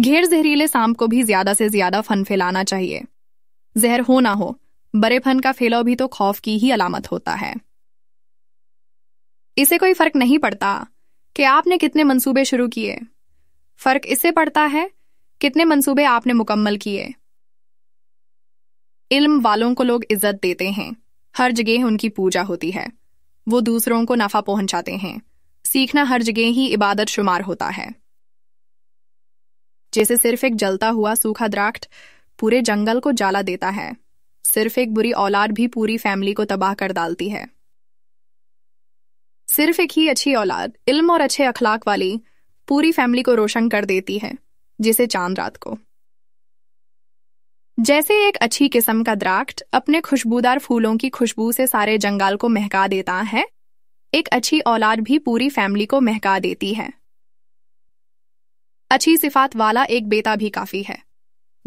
घेर जहरीले सांप को भी ज्यादा से ज्यादा फन फैलाना चाहिए जहर हो ना हो बड़े फन का फैलाव भी तो खौफ की ही अलामत होता है इसे कोई फर्क नहीं पड़ता कि आपने कितने मंसूबे शुरू किए फर्क इससे पड़ता है कितने मंसूबे आपने मुकम्मल किए इल्म वालों को लोग इज्जत देते हैं हर जगह उनकी पूजा होती है वो दूसरों को नफा पहुंचाते हैं सीखना हर जगह ही इबादत शुमार होता है जैसे सिर्फ एक जलता हुआ सूखा दराख्त पूरे जंगल को जाला देता है सिर्फ एक बुरी औलाद भी पूरी फैमिली को तबाह कर डालती है सिर्फ एक ही अच्छी औलाद इल्म और अच्छे अखलाक वाली पूरी फैमिली को रोशन कर देती है जिसे चांद रात को जैसे एक अच्छी किस्म का दराख्त अपने खुशबूदार फूलों की खुशबू से सारे जंगाल को महका देता है एक अच्छी औलाद भी पूरी फैमिली को महका देती है अच्छी सिफात वाला एक बेटा भी काफी है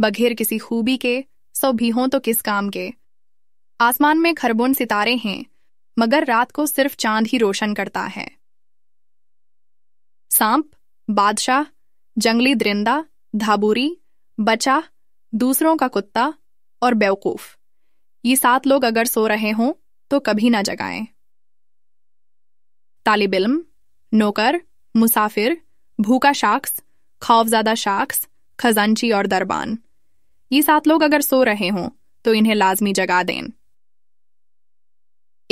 बघेर किसी खूबी के सो भी हों तो किस काम के आसमान में खरबोन सितारे हैं मगर रात को सिर्फ चांद ही रोशन करता है सांप बादशाह जंगली दृंदा धाबूरी बचा दूसरों का कुत्ता और बेवकूफ ये सात लोग अगर सो रहे हों तो कभी ना जगाएं तालिब नौकर मुसाफिर भूखा शाख्स खौफजादा शाख्स खजांची और दरबान ये सात लोग अगर सो रहे हों तो इन्हें लाजमी जगा दें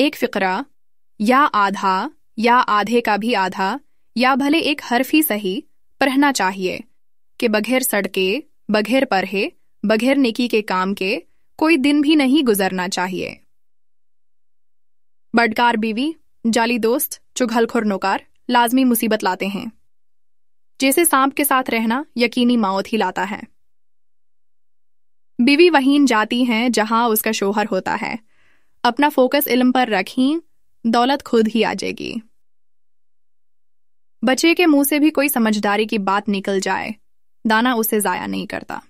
एक फिकरा या आधा या आधे का भी आधा या भले एक हर्फ ही सही पढ़ना चाहिए कि बघेर सड़के बघेर पढ़े बघेर निकी के काम के कोई दिन भी नहीं गुजरना चाहिए बडकार बीवी जाली दोस्त खुर नुकार लाजमी मुसीबत लाते हैं जैसे सांप के साथ रहना यकीनी मौत ही लाता है बीवी वहीन जाती हैं जहां उसका शोहर होता है अपना फोकस इल्म पर रखी दौलत खुद ही आ जाएगी बच्चे के मुंह से भी कोई समझदारी की बात निकल जाए दाना उसे जाया नहीं करता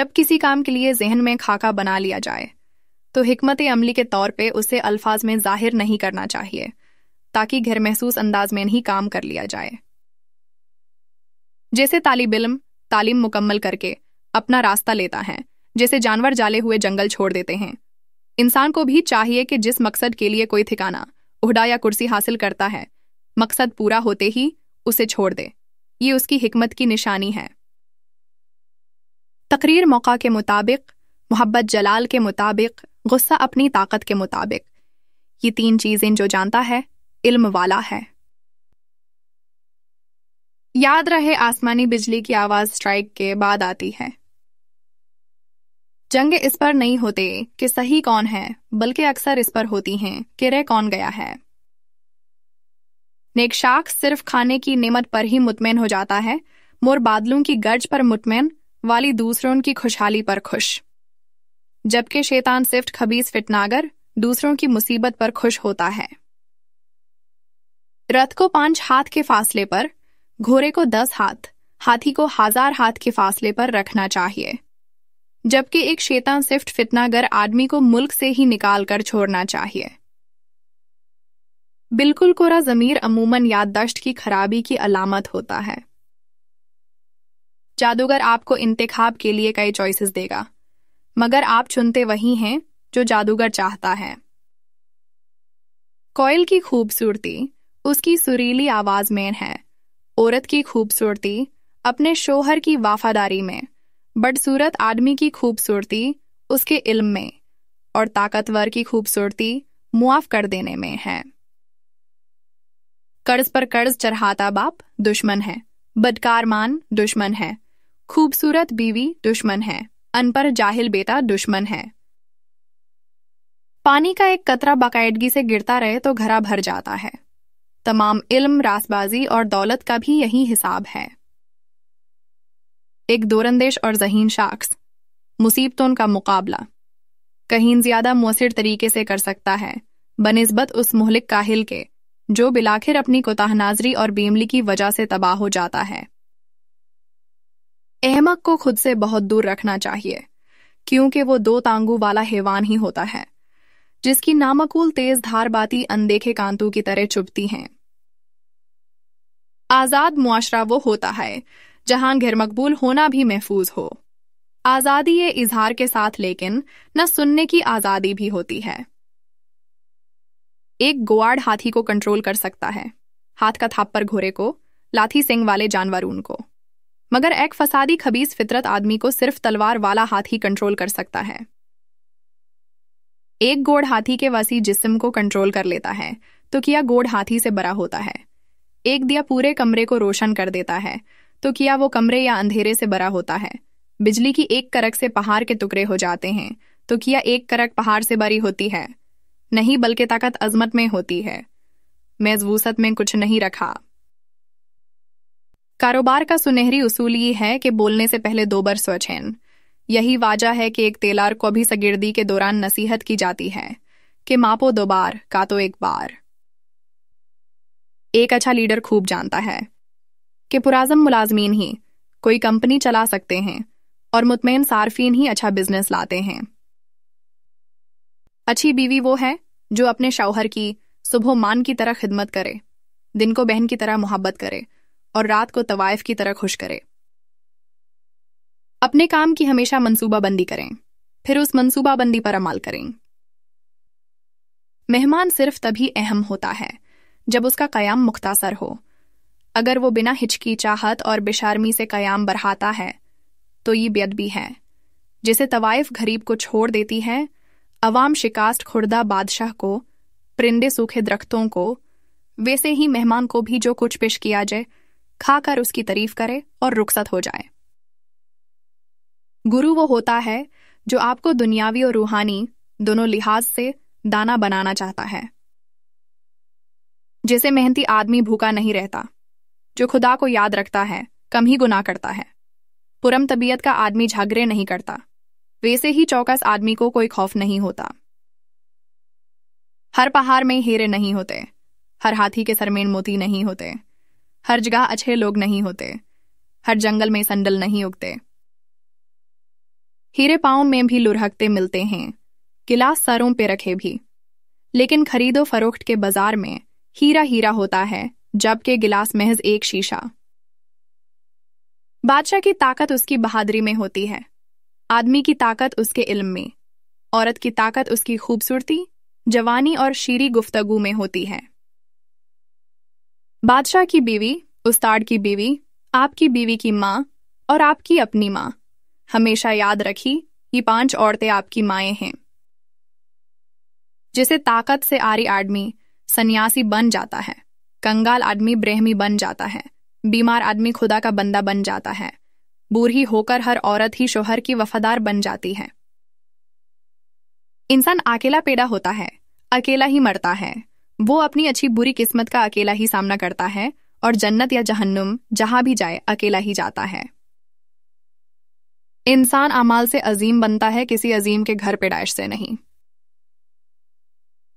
जब किसी काम के लिए जहन में खाका बना लिया जाए तो हिकमत अमली के तौर पे उसे अल्फाज में जाहिर नहीं करना चाहिए ताकि घर महसूस अंदाज में नहीं काम कर लिया जाए जैसे तालिब इलम तालीम मुकम्मल करके अपना रास्ता लेता है जैसे जानवर जाले हुए जंगल छोड़ देते हैं इंसान को भी चाहिए कि जिस मकसद के लिए कोई ठिकाना उहडा या कुर्सी हासिल करता है मकसद पूरा होते ही उसे छोड़ दे ये उसकी हिकमत की निशानी है तकरीर मौका के मुताबिक मोहब्बत जलाल के मुताबिक गुस्सा अपनी ताकत के मुताबिक ये तीन चीज़ें जो जानता है इल्म वाला है याद रहे आसमानी बिजली की आवाज स्ट्राइक के बाद आती है जंग इस पर नहीं होते कि सही कौन है बल्कि अक्सर इस पर होती हैं कि रे कौन गया है नेकशाक सिर्फ खाने की नेमत पर ही मुतमिन हो जाता है मोर बादलों की गर्ज पर मुतमिन वाली दूसरों की खुशहाली पर खुश जबकि शैतान सिर्फ खबीज फिटनागर दूसरों की मुसीबत पर खुश होता है रथ को पांच हाथ के फासले पर घोड़े को दस हाथ हाथी को हजार हाथ के फासले पर रखना चाहिए जबकि एक शेतान सिफ्ट फितनागर आदमी को मुल्क से ही निकाल कर छोड़ना चाहिए बिल्कुल कोरा जमीर अमूमन याददाश्त की खराबी की अलामत होता है जादूगर आपको इंतखाब के लिए कई चॉइसेस देगा मगर आप चुनते वही हैं जो जादूगर चाहता है कॉयल की खूबसूरती उसकी सुरीली आवाज में है औरत की खूबसूरती अपने शोहर की वफादारी में बदसूरत आदमी की खूबसूरती उसके इल्म में और ताकतवर की खूबसूरती मुआफ कर देने में है कर्ज पर कर्ज चढ़ाता बाप दुश्मन है बदकारमान दुश्मन है खूबसूरत बीवी दुश्मन है अनपर जाहिल बेटा दुश्मन है पानी का एक कतरा बाकायदगी से गिरता रहे तो घरा भर जाता है तमाम इल्म रासबाजी और दौलत का भी यही हिसाब है एक दोरंदेश और जहीन शाख्स मुसीबतों का मुकाबला कहीं ज्यादा मौसर तरीके से कर सकता है बनस्बत उस मोहलिक काहिल के जो बिलाखिर अपनी कोताहनाजरी और बेमली की वजह से तबाह हो जाता है अहमक को खुद से बहुत दूर रखना चाहिए क्योंकि वो दो तांगू वाला हैवान ही होता है जिसकी नामकूल तेज धार बाती अनदेखे कांतू की तरह चुभती हैं आज़ाद मुआरा वो होता है जहां गैर मकबूल होना भी महफूज हो आज़ादी ये इजहार के साथ लेकिन न सुनने की आज़ादी भी होती है एक गोवाड़ हाथी को कंट्रोल कर सकता है हाथ का पर घोरे को लाथी सिंह वाले जानवर उनको मगर एक फसादी खबीस फितरत आदमी को सिर्फ तलवार वाला हाथी कंट्रोल कर सकता है एक गोड़ हाथी के वसी जिस्म को कंट्रोल कर लेता है तो किया गोड़ हाथी से बड़ा होता है एक दिया पूरे कमरे को रोशन कर देता है तो किया वो कमरे या अंधेरे से बड़ा होता है बिजली की एक करक से पहाड़ के टुकड़े हो जाते हैं तो किया एक करक पहाड़ से बड़ी होती है नहीं बल्कि ताकत अजमत में होती है मैजबूसत में कुछ नहीं रखा कारोबार का सुनहरी उसूल ये है कि बोलने से पहले दो बार सोचें यही वाजह है कि एक तेलार को भी सगिर्दी के दौरान नसीहत की जाती है कि मापो दो बार का तो एक बार एक अच्छा लीडर खूब जानता है कि पुराजम मुलाजमीन ही कोई कंपनी चला सकते हैं और मुतमैन सार्फिन ही अच्छा बिजनेस लाते हैं अच्छी बीवी वो है जो अपने शौहर की सुबह मान की तरह खिदमत करे दिन को बहन की तरह मोहब्बत करे और रात को तवायफ की तरह खुश करे अपने काम की हमेशा मनसूबाबंदी करें फिर उस मनसूबाबंदी पर अमल करें मेहमान सिर्फ तभी अहम होता है जब उसका कयाम मुख्तासर हो अगर वो बिना हिचकी चाहत और बेशारमी से कयाम बढ़ाता है तो ये बेदबी है जिसे तवाइफ गरीब को छोड़ देती है अवाम शिकास्त खुर्दा बादशाह को परिंदे सूखे दरख्तों को वैसे ही मेहमान को भी जो कुछ पेश किया जाए खाकर उसकी तारीफ करे और रुखसत हो जाए गुरु वो होता है जो आपको दुनियावी और रूहानी दोनों लिहाज से दाना बनाना चाहता है जैसे मेहनती आदमी भूखा नहीं रहता जो खुदा को याद रखता है कम ही गुनाह करता है पुरम तबीयत का आदमी झगड़े नहीं करता वैसे ही चौकस आदमी को कोई खौफ नहीं होता हर पहाड़ में हीरे नहीं होते हर हाथी के सर में मोती नहीं होते हर जगह अच्छे लोग नहीं होते हर जंगल में संडल नहीं उगते हीरे पाओ में भी लुढ़कते मिलते हैं गिलास सरों पे रखे भी लेकिन खरीदो फरोख्त के बाजार में हीरा हीरा होता है जबकि गिलास महज एक शीशा बादशाह की ताकत उसकी बहादरी में होती है आदमी की ताकत उसके इल्म में औरत की ताकत उसकी खूबसूरती जवानी और शीरी गुफ्तगु में होती है बादशाह की बीवी उस्ताद की बीवी आपकी बीवी की माँ और आपकी अपनी माँ हमेशा याद रखी ये पांच औरतें आपकी माए हैं जिसे ताकत से आरी आदमी सन्यासी बन जाता है कंगाल आदमी ब्रहमी बन जाता है बीमार आदमी खुदा का बंदा बन जाता है बूढ़ी होकर हर औरत ही शोहर की वफादार बन जाती है इंसान अकेला पेड़ा होता है अकेला ही मरता है वो अपनी अच्छी बुरी किस्मत का अकेला ही सामना करता है और जन्नत या जहन्नुम जहां भी जाए अकेला ही जाता है इंसान अमाल से अजीम बनता है किसी अजीम के घर पेडाइश से नहीं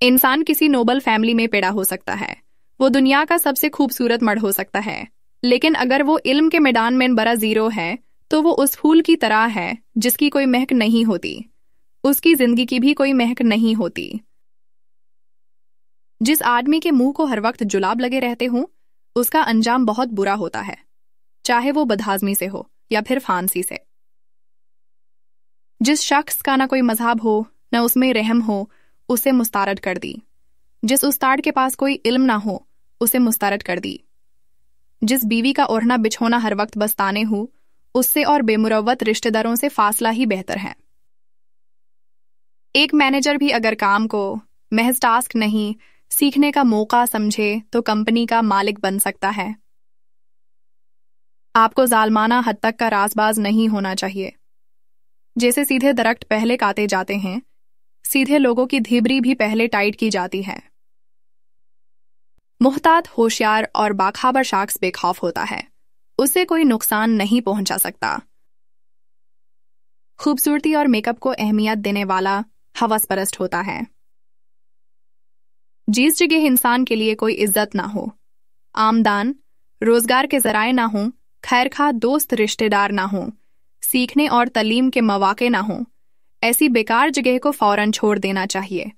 इंसान किसी नोबल फैमिली में पेड़ा हो सकता है वो दुनिया का सबसे खूबसूरत मर्द हो सकता है लेकिन अगर वो इल्म के मैदान में बड़ा जीरो है तो वो उस फूल की तरह है जिसकी कोई महक नहीं होती उसकी जिंदगी की भी कोई महक नहीं होती जिस आदमी के मुंह को हर वक्त जुलाब लगे रहते हों उसका अंजाम बहुत बुरा होता है चाहे वो बदहाजमी से हो या फिर फांसी से जिस शख्स का ना कोई मजहब हो ना उसमें रहम हो उसे मुस्तारद कर दी जिस उस्ताद के पास कोई इल्म ना हो उसे मुस्तारद कर दी जिस बीवी का ओढ़ना बिछोना हर वक्त बस्ताने हो उससे और बेमुरवत रिश्तेदारों से फासला ही बेहतर है एक मैनेजर भी अगर काम को महज टास्क नहीं सीखने का मौका समझे तो कंपनी का मालिक बन सकता है आपको जालमाना हद तक का रासबाज नहीं होना चाहिए जैसे सीधे दरख्त पहले काते जाते हैं सीधे लोगों की धीबरी भी पहले टाइट की जाती है मुहतात होशियार और बाखाबर शाख्स बेखौफ होता है उसे कोई नुकसान नहीं पहुंचा सकता खूबसूरती और मेकअप को अहमियत देने वाला हवस परस्त होता है जिस जगह इंसान के लिए कोई इज्जत ना हो आमदान रोजगार के जराए ना हो खैर खा दोस्त रिश्तेदार ना हो सीखने और तलीम के मौाक़े ना हों ऐसी बेकार जगह को फौरन छोड़ देना चाहिए